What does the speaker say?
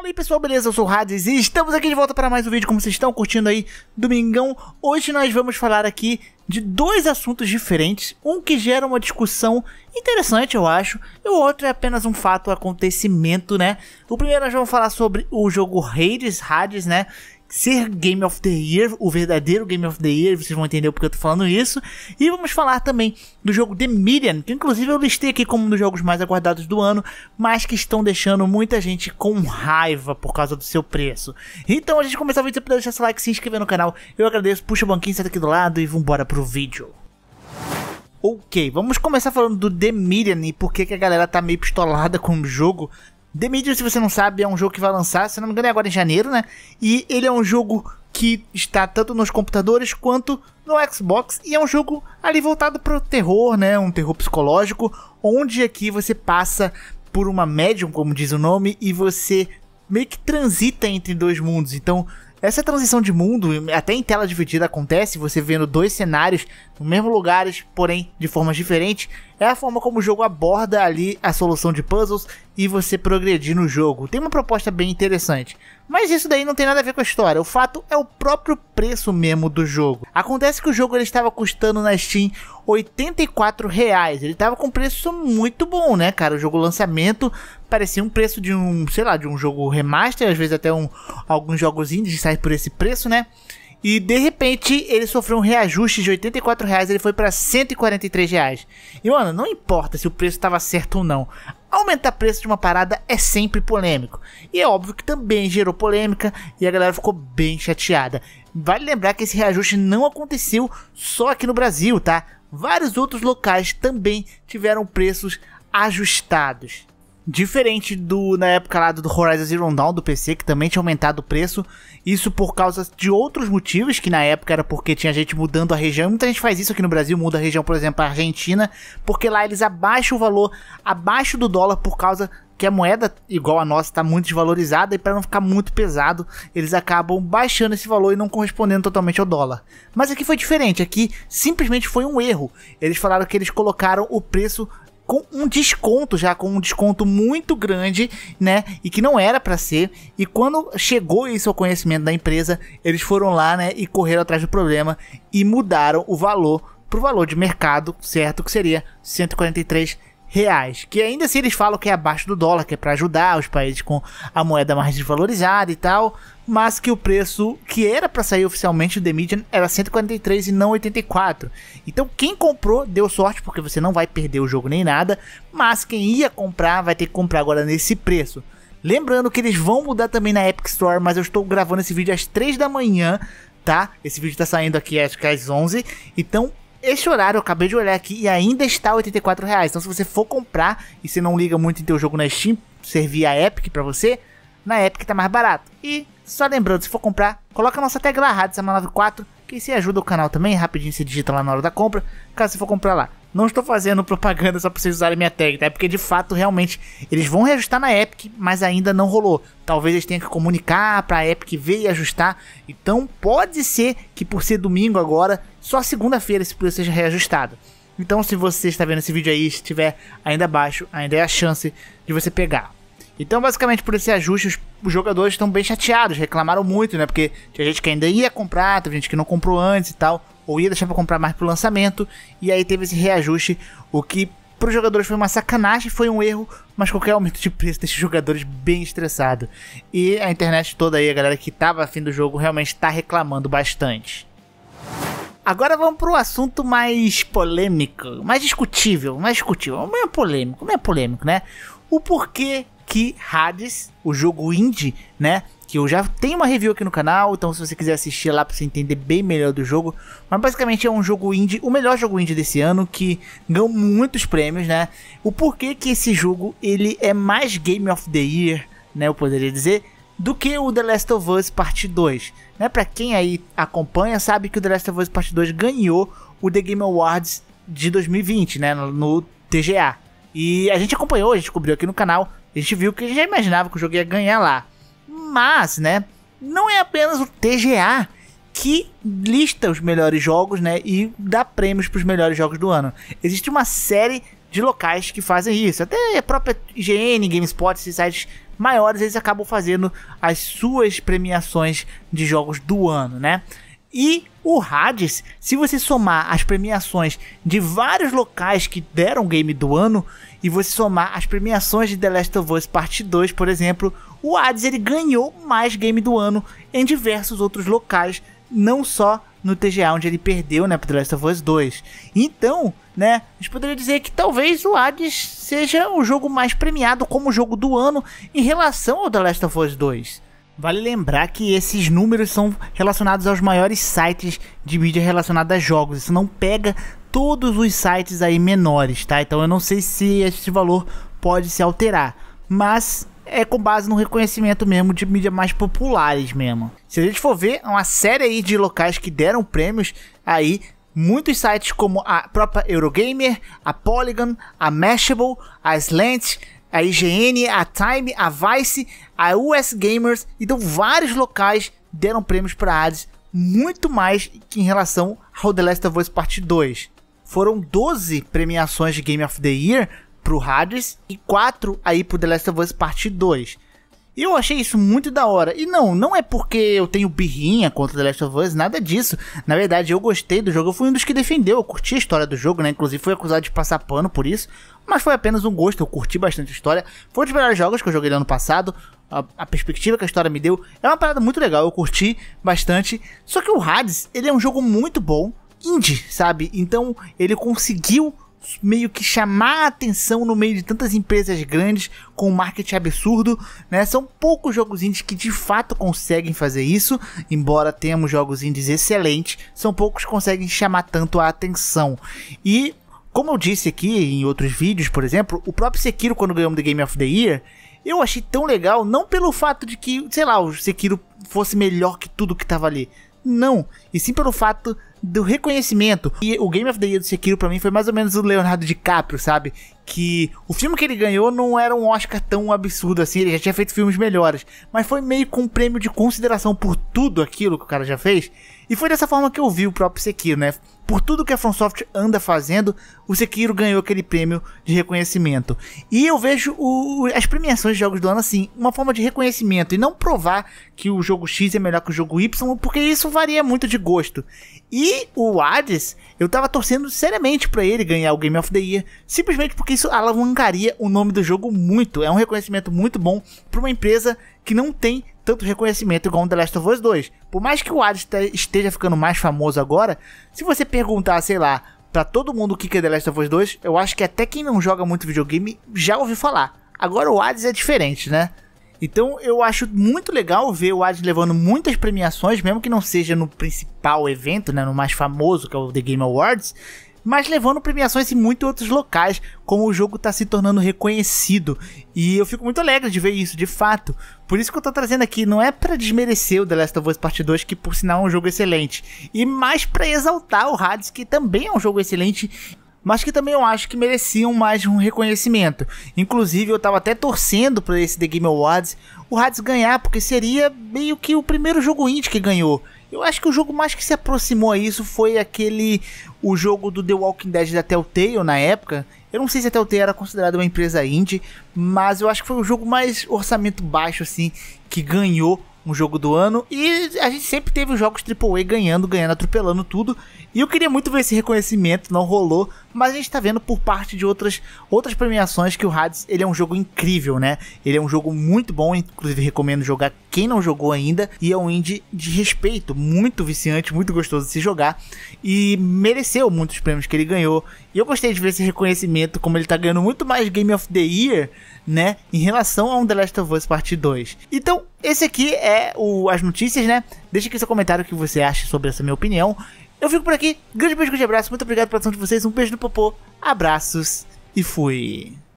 Fala aí pessoal, beleza? Eu sou o Hades e estamos aqui de volta para mais um vídeo, como vocês estão curtindo aí, domingão. Hoje nós vamos falar aqui de dois assuntos diferentes, um que gera uma discussão interessante, eu acho, e o outro é apenas um fato, um acontecimento, né? O primeiro nós vamos falar sobre o jogo Hades, Hades, né? ser Game of the Year, o verdadeiro Game of the Year, vocês vão entender porque eu tô falando isso. E vamos falar também do jogo The Million, que inclusive eu listei aqui como um dos jogos mais aguardados do ano, mas que estão deixando muita gente com raiva por causa do seu preço. Então a gente começa a vídeo, você deixar seu like, se inscrever no canal. Eu agradeço, puxa o banquinho, sai aqui do lado e vambora pro vídeo. Ok, vamos começar falando do The Million e por que, que a galera tá meio pistolada com o jogo. The Medium, se você não sabe, é um jogo que vai lançar, se não me engano, é agora em janeiro, né? E ele é um jogo que está tanto nos computadores quanto no Xbox e é um jogo ali voltado para o terror, né? Um terror psicológico, onde aqui você passa por uma médium, como diz o nome, e você meio que transita entre dois mundos. Então, essa transição de mundo, até em tela dividida, acontece você vendo dois cenários no mesmo lugares, porém de formas diferentes. É a forma como o jogo aborda ali a solução de puzzles e você progredir no jogo. Tem uma proposta bem interessante. Mas isso daí não tem nada a ver com a história. O fato é o próprio preço mesmo do jogo. Acontece que o jogo ele estava custando na Steam 84 reais. Ele estava com um preço muito bom, né, cara? O jogo lançamento parecia um preço de um, sei lá, de um jogo remaster, às vezes até um alguns jogos indies saem por esse preço, né? E de repente ele sofreu um reajuste de 84 reais, ele foi para 143 reais. E mano, não importa se o preço estava certo ou não. Aumentar preço de uma parada é sempre polêmico. E é óbvio que também gerou polêmica e a galera ficou bem chateada. Vale lembrar que esse reajuste não aconteceu só aqui no Brasil, tá? Vários outros locais também tiveram preços ajustados. Diferente do na época lá do Horizon Zero Dawn do PC, que também tinha aumentado o preço, isso por causa de outros motivos, que na época era porque tinha gente mudando a região. Muita gente faz isso aqui no Brasil, muda a região, por exemplo, a Argentina, porque lá eles abaixam o valor abaixo do dólar por causa que a moeda igual a nossa está muito desvalorizada e para não ficar muito pesado, eles acabam baixando esse valor e não correspondendo totalmente ao dólar. Mas aqui foi diferente, aqui simplesmente foi um erro. Eles falaram que eles colocaram o preço com um desconto já, com um desconto muito grande, né? E que não era para ser. E quando chegou isso ao conhecimento da empresa, eles foram lá, né? E correram atrás do problema e mudaram o valor pro valor de mercado, certo? Que seria 143 reais. Que ainda assim eles falam que é abaixo do dólar, que é para ajudar os países com a moeda mais desvalorizada e tal, mas que o preço que era para sair oficialmente do The Medium era 143 e não 84. Então quem comprou deu sorte porque você não vai perder o jogo nem nada, mas quem ia comprar vai ter que comprar agora nesse preço. Lembrando que eles vão mudar também na Epic Store, mas eu estou gravando esse vídeo às 3 da manhã, tá? Esse vídeo tá saindo aqui acho que às 11, então esse horário eu acabei de olhar aqui e ainda está 84 reais. Então se você for comprar e você não liga muito em ter o jogo na Steam, servir a Epic para você, na Epic tá mais barato. E só lembrando, se for comprar, coloca a nossa tag lá, Rádio Sama que se ajuda o canal também, rapidinho você digita lá na hora da compra, caso você for comprar lá. Não estou fazendo propaganda só para vocês usarem minha tag, tá? É porque de fato, realmente, eles vão reajustar na Epic, mas ainda não rolou. Talvez eles tenham que comunicar para a Epic ver e ajustar. Então pode ser que por ser domingo agora, só segunda-feira esse preço seja reajustado. Então se você está vendo esse vídeo aí, estiver ainda abaixo, ainda é a chance de você pegar. Então, basicamente, por esse ajuste, os jogadores estão bem chateados, reclamaram muito, né? Porque tinha gente que ainda ia comprar, teve gente que não comprou antes e tal, ou ia deixar pra comprar mais pro lançamento, e aí teve esse reajuste, o que para os jogadores foi uma sacanagem, foi um erro, mas qualquer aumento de preço deixa os jogadores bem estressados. E a internet toda aí, a galera que estava afim do jogo, realmente está reclamando bastante. Agora vamos para o assunto mais polêmico, mais discutível, mais discutível, meio polêmico, meio polêmico, né? O porquê que Hades, o jogo indie, né? Que eu já tenho uma review aqui no canal, então se você quiser assistir lá para você entender bem melhor do jogo. Mas basicamente é um jogo indie, o melhor jogo indie desse ano, que ganhou muitos prêmios, né? O porquê que esse jogo ele é mais Game of the Year, né? Eu poderia dizer, do que o The Last of Us Part 2. Né? Para quem aí acompanha, sabe que o The Last of Us Part 2 ganhou o The Game Awards de 2020, né? no TGA. E a gente acompanhou, a gente cobriu aqui no canal a gente viu que a gente já imaginava que o jogo ia ganhar lá. Mas, né, não é apenas o TGA que lista os melhores jogos, né, e dá prêmios para os melhores jogos do ano. Existe uma série de locais que fazem isso. Até a própria IGN, GameSpot, esses sites maiores, eles acabam fazendo as suas premiações de jogos do ano, né? E o Hades, se você somar as premiações de vários locais que deram game do ano e você somar as premiações de The Last of Us Parte 2, por exemplo, o Hades ele ganhou mais game do ano em diversos outros locais, não só no TGA onde ele perdeu, né, para The Last of Us 2. Então, né, a gente poderia dizer que talvez o Hades seja o jogo mais premiado como jogo do ano em relação ao The Last of Us 2. Vale lembrar que esses números são relacionados aos maiores sites de mídia relacionada a jogos. Isso não pega todos os sites aí menores, tá? Então eu não sei se esse valor pode se alterar, mas é com base no reconhecimento mesmo de mídias mais populares mesmo. Se a gente for ver é uma série aí de locais que deram prêmios aí Muitos sites como a própria Eurogamer, a Polygon, a Mashable, a Slant, a IGN, a Time, a Vice, a US Gamers, então vários locais deram prêmios para Hades, muito mais que em relação ao The Last of Us Part 2. Foram 12 premiações de Game of the Year pro Hades e 4 aí pro The Last of Us Part 2. E eu achei isso muito da hora. E não, não é porque eu tenho birrinha contra The Last of Us, nada disso. Na verdade, eu gostei do jogo, eu fui um dos que defendeu, eu curti a história do jogo, né? Inclusive fui acusado de passar pano por isso. Mas foi apenas um gosto, eu curti bastante a história. Foi um dos melhores jogos que eu joguei no ano passado. A, a, perspectiva que a história me deu é uma parada muito legal, eu curti bastante. Só que o Hades, ele é um jogo muito bom, indie, sabe? Então ele conseguiu meio que chamar a atenção no meio de tantas empresas grandes com um marketing absurdo, né? São poucos jogos indies que de fato conseguem fazer isso, embora tenhamos jogos indies excelentes, são poucos que conseguem chamar tanto a atenção. E como eu disse aqui em outros vídeos, por exemplo, o próprio Sekiro quando ganhou The Game of the Year, eu achei tão legal não pelo fato de que, sei lá, o Sekiro fosse melhor que tudo que estava ali, não. E sim pelo fato do reconhecimento. E o Game of the Year do Sekiro para mim foi mais ou menos o Leonardo DiCaprio, sabe? Que o filme que ele ganhou não era um Oscar tão absurdo assim, ele já tinha feito filmes melhores, mas foi meio com um prêmio de consideração por tudo aquilo que o cara já fez. E foi dessa forma que eu vi o próprio Sekiro, né? Por tudo que a FromSoft anda fazendo, o Sekiro ganhou aquele prêmio de reconhecimento. E eu vejo o, as premiações de jogos do ano assim, uma forma de reconhecimento e não provar que o jogo X é melhor que o jogo Y, porque isso varia muito de gosto. E o Hades, eu tava torcendo seriamente para ele ganhar o Game of the Year, simplesmente porque isso alavancaria o nome do jogo muito. É um reconhecimento muito bom para uma empresa que não tem tanto reconhecimento igual o The Last of Us 2. Por mais que o Hades esteja ficando mais famoso agora, se você perguntar, sei lá, para todo mundo o que é The Last of Us 2, eu acho que até quem não joga muito videogame já ouviu falar. Agora o Hades é diferente, né? Então eu acho muito legal ver o Hades levando muitas premiações, mesmo que não seja no principal evento, né, no mais famoso, que é o The Game Awards mas levando premiações em muitos outros locais, como o jogo está se tornando reconhecido. E eu fico muito alegre de ver isso, de fato. Por isso que eu estou trazendo aqui, não é para desmerecer o The Last of Us Part 2, que por sinal é um jogo excelente, e mais para exaltar o Hades, que também é um jogo excelente mas que também eu acho que mereciam mais um reconhecimento. Inclusive, eu estava até torcendo para esse The Game Awards o Hades ganhar, porque seria meio que o primeiro jogo indie que ganhou. Eu acho que o jogo mais que se aproximou a isso foi aquele o jogo do The Walking Dead da Telltale na época. Eu não sei se a Telltale era considerada uma empresa indie, mas eu acho que foi o jogo mais orçamento baixo assim que ganhou um jogo do ano e a gente sempre teve os jogos AAA ganhando, ganhando, atropelando tudo. E eu queria muito ver esse reconhecimento, não rolou, mas a gente tá vendo por parte de outras, outras premiações que o Hades, ele é um jogo incrível, né? Ele é um jogo muito bom, inclusive recomendo jogar quem não jogou ainda, e é um indie de respeito, muito viciante, muito gostoso de se jogar, e mereceu muitos prêmios que ele ganhou. E eu gostei de ver esse reconhecimento, como ele tá ganhando muito mais Game of the Year, né, em relação a um The Last of Us Part 2. Então, esse aqui é o, as notícias, né? Deixa aqui seu comentário o que você acha sobre essa minha opinião. Eu fico por aqui. Grande beijo, grande abraço. Muito obrigado pela atenção de vocês. Um beijo no popô. Abraços e fui.